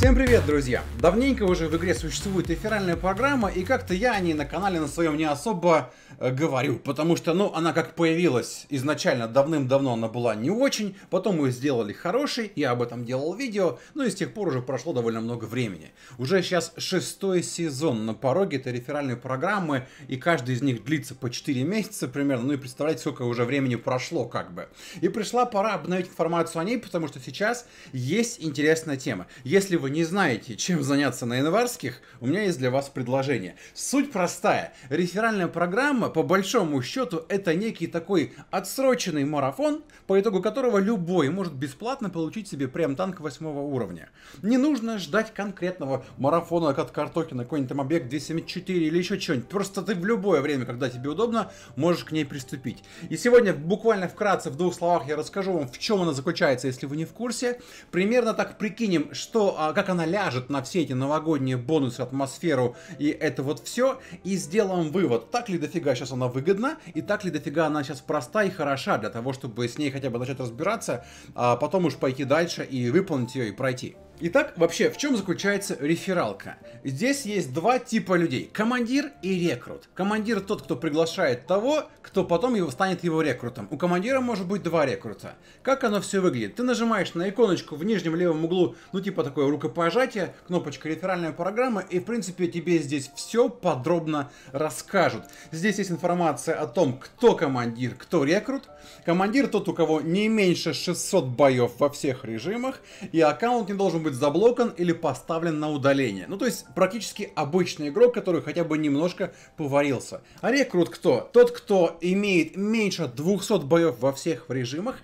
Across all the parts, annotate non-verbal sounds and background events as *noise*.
Всем привет, друзья! Давненько уже в игре существует реферальная программа, и как-то я о ней на канале на своем не особо э, говорю, потому что, ну, она как появилась изначально давным-давно, она была не очень, потом мы сделали хороший, я об этом делал видео, ну и с тех пор уже прошло довольно много времени. Уже сейчас шестой сезон на пороге этой реферальной программы, и каждый из них длится по 4 месяца примерно, ну и представляете, сколько уже времени прошло как бы. И пришла пора обновить информацию о ней, потому что сейчас есть интересная тема. Если вы не знаете, чем заняться на январских, у меня есть для вас предложение. Суть простая. Реферальная программа, по большому счету, это некий такой отсроченный марафон, по итогу которого любой может бесплатно получить себе прям танк восьмого уровня. Не нужно ждать конкретного марафона как от Картокина, какой-нибудь там объект 274 или еще что-нибудь. Просто ты в любое время, когда тебе удобно, можешь к ней приступить. И сегодня буквально вкратце, в двух словах, я расскажу вам, в чем она заключается, если вы не в курсе. Примерно так прикинем, что, а, как она ляжет на все эти новогодние бонусы, атмосферу и это вот все, и сделаем вывод, так ли дофига сейчас она выгодна, и так ли дофига она сейчас проста и хороша для того, чтобы с ней хотя бы начать разбираться, а потом уж пойти дальше и выполнить ее и пройти. Итак, вообще, в чем заключается рефералка? Здесь есть два типа людей. Командир и рекрут. Командир тот, кто приглашает того, кто потом его станет его рекрутом. У командира может быть два рекрута. Как оно все выглядит? Ты нажимаешь на иконочку в нижнем левом углу, ну типа такое рукопожатие, кнопочка реферальная программа, и в принципе тебе здесь все подробно расскажут. Здесь есть информация о том, кто командир, кто рекрут. Командир тот, у кого не меньше 600 боев во всех режимах, и аккаунт не должен быть быть заблокан или поставлен на удаление. Ну, то есть практически обычный игрок, который хотя бы немножко поварился. А рекрут кто? Тот, кто имеет меньше 200 боев во всех режимах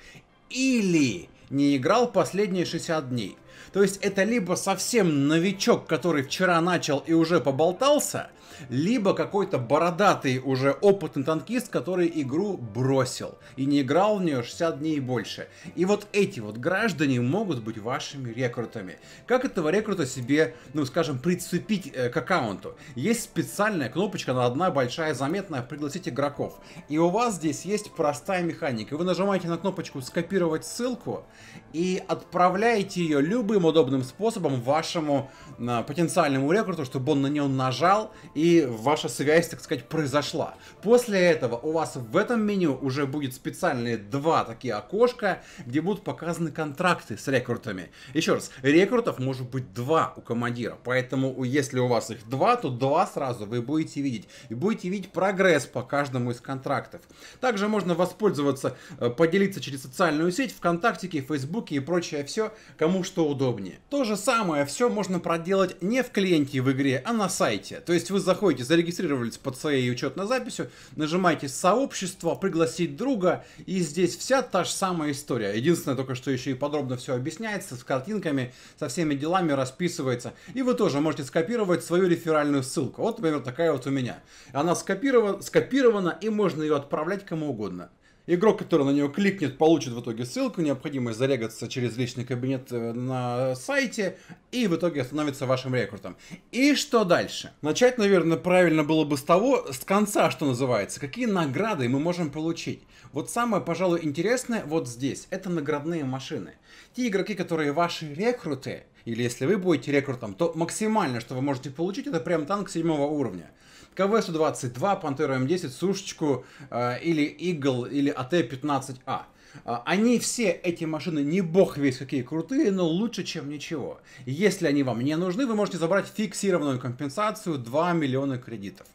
или не играл последние 60 дней. То есть это либо совсем новичок, который вчера начал и уже поболтался, либо какой-то бородатый уже опытный танкист, который игру бросил и не играл в нее 60 дней и больше. И вот эти вот граждане могут быть вашими рекрутами. Как этого рекрута себе, ну скажем, прицепить э, к аккаунту? Есть специальная кнопочка на одна большая заметная «Пригласить игроков». И у вас здесь есть простая механика. Вы нажимаете на кнопочку «Скопировать ссылку» и отправляете ее любым удобным способом вашему э, потенциальному рекруту, чтобы он на нее нажал и и ваша связь, так сказать, произошла. После этого у вас в этом меню уже будет специальные два такие окошка, где будут показаны контракты с рекрутами. Еще раз, рекрутов может быть два у командира, поэтому если у вас их два, то два сразу вы будете видеть. И будете видеть прогресс по каждому из контрактов. Также можно воспользоваться, э, поделиться через социальную сеть, ВКонтактике, Фейсбуке и прочее все, кому что удобнее. То же самое все можно проделать не в клиенте в игре, а на сайте. То есть вы за заходите, зарегистрировались под своей учетной записью, нажимаете «Сообщество», «Пригласить друга», и здесь вся та же самая история. Единственное только, что еще и подробно все объясняется, с картинками, со всеми делами расписывается. И вы тоже можете скопировать свою реферальную ссылку. Вот, например, такая вот у меня. Она скопирована, скопирована и можно ее отправлять кому угодно. Игрок, который на нее кликнет, получит в итоге ссылку, необходимо зарегаться через личный кабинет э, на сайте, и в итоге становится вашим рекрутом. И что дальше? Начать, наверное, правильно было бы с того, с конца, что называется, какие награды мы можем получить. Вот самое, пожалуй, интересное вот здесь, это наградные машины. Те игроки, которые ваши рекруты, или если вы будете рекрутом, то максимально, что вы можете получить, это прям танк седьмого уровня. КВ-122, Пантеру М10, Сушечку э, или Игл, или а АТ-15А. Э, они все, эти машины, не бог весь какие крутые, но лучше, чем ничего. Если они вам не нужны, вы можете забрать фиксированную компенсацию 2 миллиона кредитов.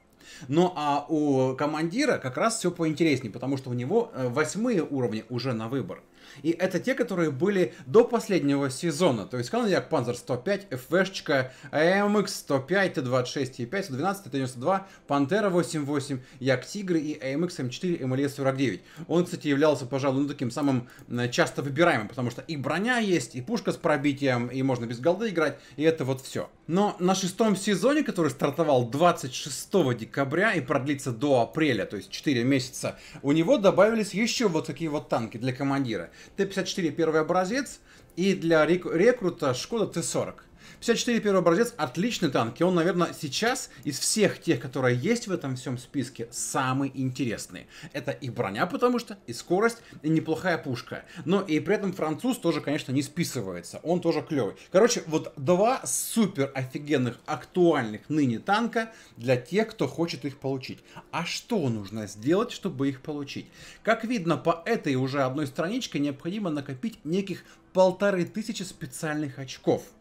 Ну а у командира как раз все поинтереснее, потому что у него э, восьмые уровни уже на выбор. И это те, которые были до последнего сезона. То есть Канадиак Панзер 105, ФВшечка, АМХ 105, Т26, Е5, 112, Т92, Пантера 88, Як Тигры и АМХ М4, МЛС 49. Он, кстати, являлся, пожалуй, ну, таким самым часто выбираемым, потому что и броня есть, и пушка с пробитием, и можно без голды играть, и это вот все. Но на шестом сезоне, который стартовал 26 декабря и продлится до апреля, то есть 4 месяца, у него добавились еще вот такие вот танки для командира. Т-54 первый образец и для рекрута Шкода Т-40. 54 первый образец, отличный танк. И он, наверное, сейчас из всех тех, которые есть в этом всем списке, самый интересный. Это и броня, потому что, и скорость, и неплохая пушка. Но и при этом француз тоже, конечно, не списывается. Он тоже клевый. Короче, вот два супер офигенных, актуальных ныне танка для тех, кто хочет их получить. А что нужно сделать, чтобы их получить? Как видно, по этой уже одной страничке необходимо накопить неких полторы тысячи специальных очков –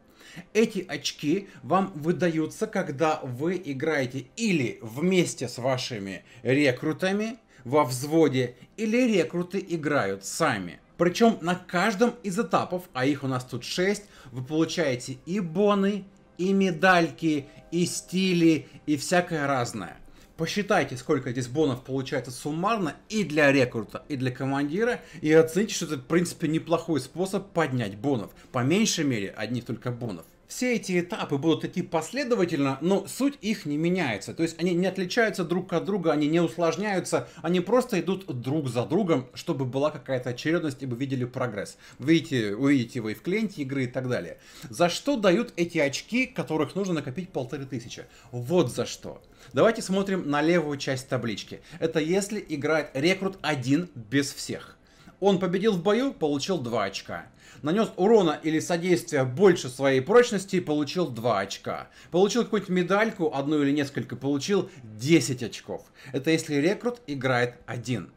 эти очки вам выдаются, когда вы играете или вместе с вашими рекрутами во взводе, или рекруты играют сами. Причем на каждом из этапов, а их у нас тут 6, вы получаете и боны, и медальки, и стили, и всякое разное. Посчитайте, сколько здесь бонов получается суммарно и для рекрута, и для командира, и оцените, что это, в принципе, неплохой способ поднять бонов. По меньшей мере, одних только бонов все эти этапы будут идти последовательно, но суть их не меняется. То есть они не отличаются друг от друга, они не усложняются, они просто идут друг за другом, чтобы была какая-то очередность и вы видели прогресс. Видите, увидите вы и в клиенте игры и так далее. За что дают эти очки, которых нужно накопить полторы тысячи? Вот за что. Давайте смотрим на левую часть таблички. Это если играет рекрут один без всех. Он победил в бою, получил 2 очка. Нанес урона или содействия больше своей прочности, получил 2 очка. Получил какую-нибудь медальку, одну или несколько, получил 10 очков. Это если рекрут играет один.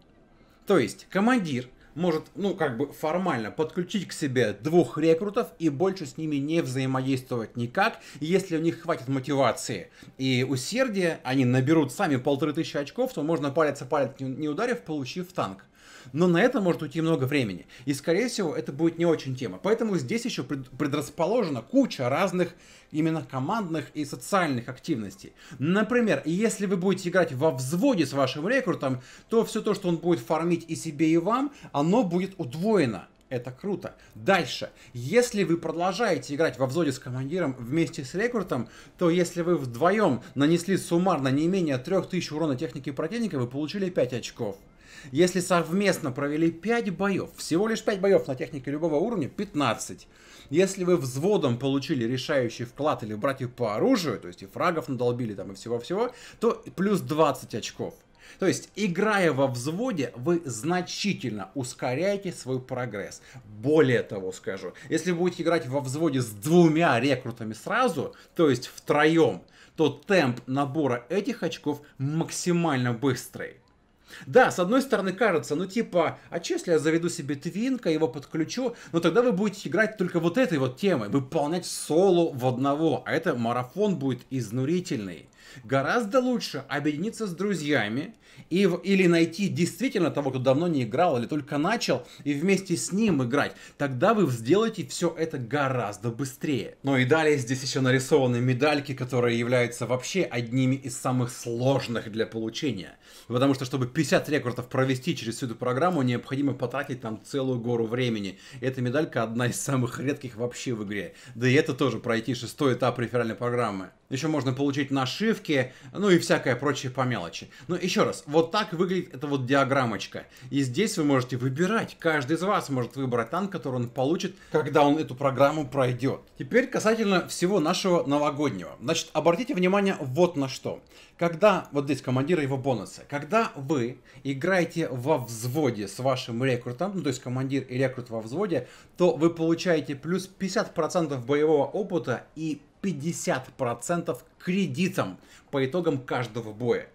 То есть командир может, ну, как бы формально подключить к себе двух рекрутов и больше с ними не взаимодействовать никак. Если у них хватит мотивации и усердия, они наберут сами полторы тысячи очков, то можно палец о палец не ударив, получив танк. Но на это может уйти много времени. И, скорее всего, это будет не очень тема. Поэтому здесь еще предрасположена куча разных именно командных и социальных активностей. Например, если вы будете играть во взводе с вашим рекрутом, то все то, что он будет фармить и себе, и вам, оно будет удвоено. Это круто. Дальше. Если вы продолжаете играть во взводе с командиром вместе с рекрутом, то если вы вдвоем нанесли суммарно не менее 3000 урона техники противника, вы получили 5 очков. Если совместно провели 5 боев, всего лишь 5 боев на технике любого уровня, 15. Если вы взводом получили решающий вклад или братьев по оружию, то есть и фрагов надолбили там и всего-всего, то плюс 20 очков. То есть, играя во взводе, вы значительно ускоряете свой прогресс. Более того скажу, если вы будете играть во взводе с двумя рекрутами сразу, то есть втроем, то темп набора этих очков максимально быстрый. Да, с одной стороны кажется, ну типа, а че, если я заведу себе твинка, его подключу, но тогда вы будете играть только вот этой вот темой, выполнять соло в одного, а это марафон будет изнурительный. Гораздо лучше объединиться с друзьями и, или найти действительно того, кто давно не играл или только начал, и вместе с ним играть. Тогда вы сделаете все это гораздо быстрее. Ну и далее здесь еще нарисованы медальки, которые являются вообще одними из самых сложных для получения. Потому что, чтобы 50 рекордов провести через всю эту программу, необходимо потратить там целую гору времени. Эта медалька одна из самых редких вообще в игре. Да и это тоже пройти шестой этап реферальной программы. Еще можно получить наши обшивки, ну и всякое прочее по мелочи. Но еще раз, вот так выглядит эта вот диаграммочка. И здесь вы можете выбирать, каждый из вас может выбрать танк, который он получит, когда он эту программу пройдет. Теперь касательно всего нашего новогоднего. Значит, обратите внимание вот на что. Когда, вот здесь командир и его бонусы, когда вы играете во взводе с вашим рекрутом, ну то есть командир и рекрут во взводе, то вы получаете плюс 50% боевого опыта и 50% кредитом по итогам каждого боя.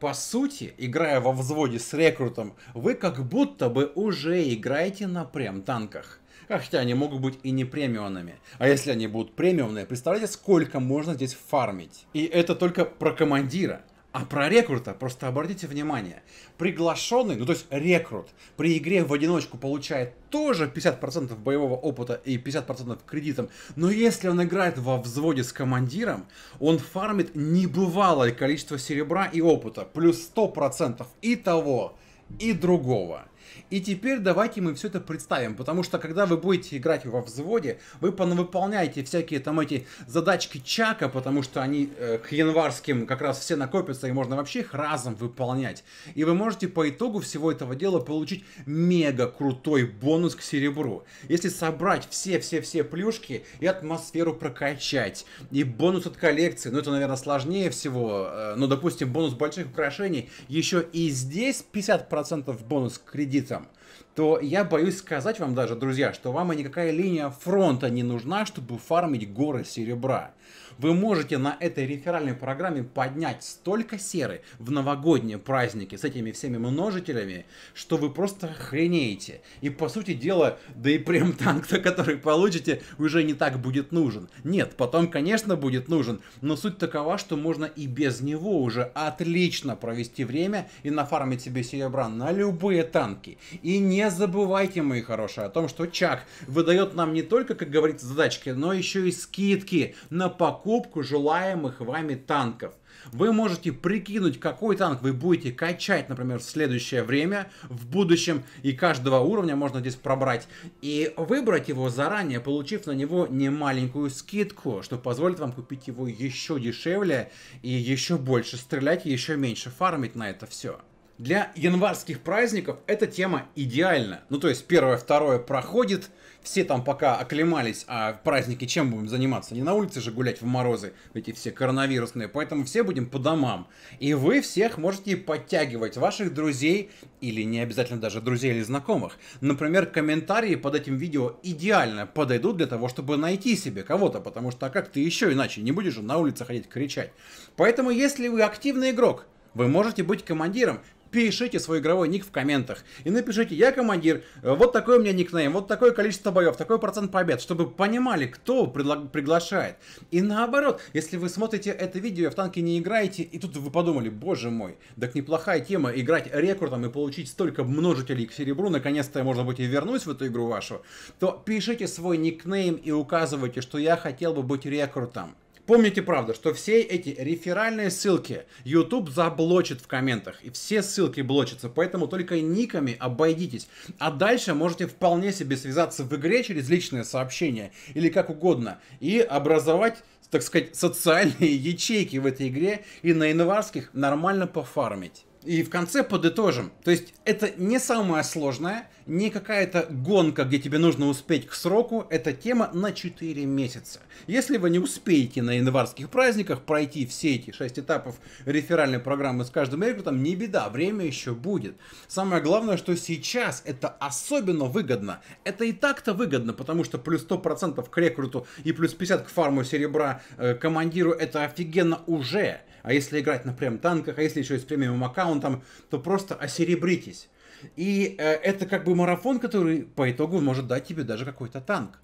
По сути, играя во взводе с рекрутом, вы как будто бы уже играете на прем-танках. Хотя они могут быть и не премионными. А если они будут премиумные, представляете, сколько можно здесь фармить. И это только про командира. А про рекрута просто обратите внимание. Приглашенный, ну то есть рекрут, при игре в одиночку получает тоже 50% боевого опыта и 50% кредитом. Но если он играет во взводе с командиром, он фармит небывалое количество серебра и опыта. Плюс 100% и того, и другого. И теперь давайте мы все это представим, потому что когда вы будете играть во взводе, вы выполняете всякие там эти задачки Чака, потому что они э, к январским как раз все накопятся, и можно вообще их разом выполнять. И вы можете по итогу всего этого дела получить мега крутой бонус к серебру. Если собрать все-все-все плюшки и атмосферу прокачать, и бонус от коллекции, ну это, наверное, сложнее всего, э, но, ну, допустим, бонус больших украшений, еще и здесь 50% бонус к бандитам, то я боюсь сказать вам даже, друзья, что вам и никакая линия фронта не нужна, чтобы фармить горы серебра. Вы можете на этой реферальной программе поднять столько серы в новогодние праздники с этими всеми множителями, что вы просто хренеете. И по сути дела, да и прям танк, который получите, уже не так будет нужен. Нет, потом, конечно, будет нужен, но суть такова, что можно и без него уже отлично провести время и нафармить себе серебра на любые танки. И не забывайте, мои хорошие, о том, что Чак выдает нам не только, как говорится, задачки, но еще и скидки на покупку покупку желаемых вами танков. Вы можете прикинуть, какой танк вы будете качать, например, в следующее время, в будущем, и каждого уровня можно здесь пробрать, и выбрать его заранее, получив на него немаленькую скидку, что позволит вам купить его еще дешевле и еще больше стрелять, и еще меньше фармить на это все для январских праздников эта тема идеальна. Ну, то есть первое, второе проходит, все там пока оклемались, а праздники чем будем заниматься? Не на улице же гулять в морозы, эти все коронавирусные, поэтому все будем по домам. И вы всех можете подтягивать, ваших друзей, или не обязательно даже друзей или знакомых. Например, комментарии под этим видео идеально подойдут для того, чтобы найти себе кого-то, потому что а как ты еще иначе, не будешь же на улице ходить кричать. Поэтому, если вы активный игрок, вы можете быть командиром, пишите свой игровой ник в комментах. И напишите, я командир, э, вот такой у меня никнейм, вот такое количество боев, такой процент побед, чтобы понимали, кто приглашает. И наоборот, если вы смотрите это видео, в танки не играете, и тут вы подумали, боже мой, так неплохая тема, играть рекордом и получить столько множителей к серебру, наконец-то я, может быть, и вернусь в эту игру вашу, то пишите свой никнейм и указывайте, что я хотел бы быть рекордом. Помните, правда, что все эти реферальные ссылки YouTube заблочит в комментах. И все ссылки блочатся, поэтому только никами обойдитесь. А дальше можете вполне себе связаться в игре через личное сообщение или как угодно. И образовать, так сказать, социальные *laughs* ячейки в этой игре и на январских нормально пофармить. И в конце подытожим. То есть это не самое сложное, не какая-то гонка, где тебе нужно успеть к сроку, это тема на 4 месяца. Если вы не успеете на январских праздниках пройти все эти 6 этапов реферальной программы с каждым рекрутом, не беда, время еще будет. Самое главное, что сейчас это особенно выгодно. Это и так-то выгодно, потому что плюс 100% к рекруту и плюс 50 к фарму серебра э, командиру это офигенно уже. А если играть на прем танках, а если еще и с премиум аккаунтом, то просто осеребритесь. И э, это как бы марафон, который по итогу может дать тебе даже какой-то танк.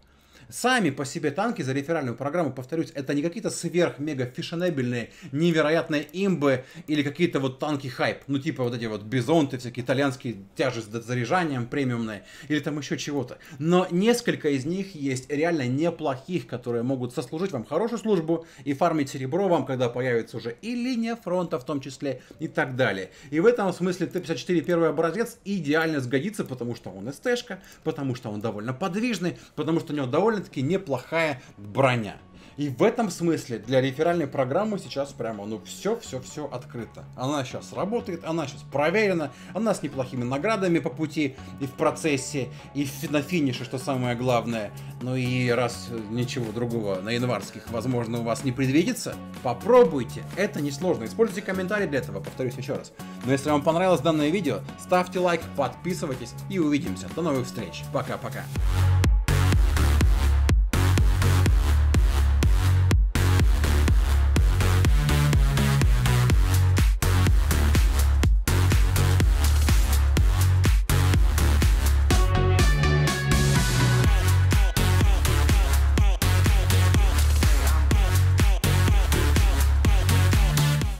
Сами по себе танки за реферальную программу, повторюсь, это не какие-то сверх-мега-фешенебельные, невероятные имбы или какие-то вот танки-хайп. Ну, типа вот эти вот бизонты, всякие итальянские тяжесть с заряжанием премиумные или там еще чего-то. Но несколько из них есть реально неплохих, которые могут сослужить вам хорошую службу и фармить серебро вам, когда появится уже и линия фронта в том числе и так далее. И в этом смысле Т-54 первый образец идеально сгодится, потому что он СТшка, потому что он довольно подвижный, потому что у него довольно довольно-таки неплохая броня. И в этом смысле для реферальной программы сейчас прямо, ну, все-все-все открыто. Она сейчас работает, она сейчас проверена, она с неплохими наградами по пути и в процессе, и на финише, что самое главное. Ну и раз э, ничего другого на январских, возможно, у вас не предвидится, попробуйте, это несложно. Используйте комментарии для этого, повторюсь еще раз. Но если вам понравилось данное видео, ставьте лайк, подписывайтесь и увидимся. До новых встреч. Пока-пока.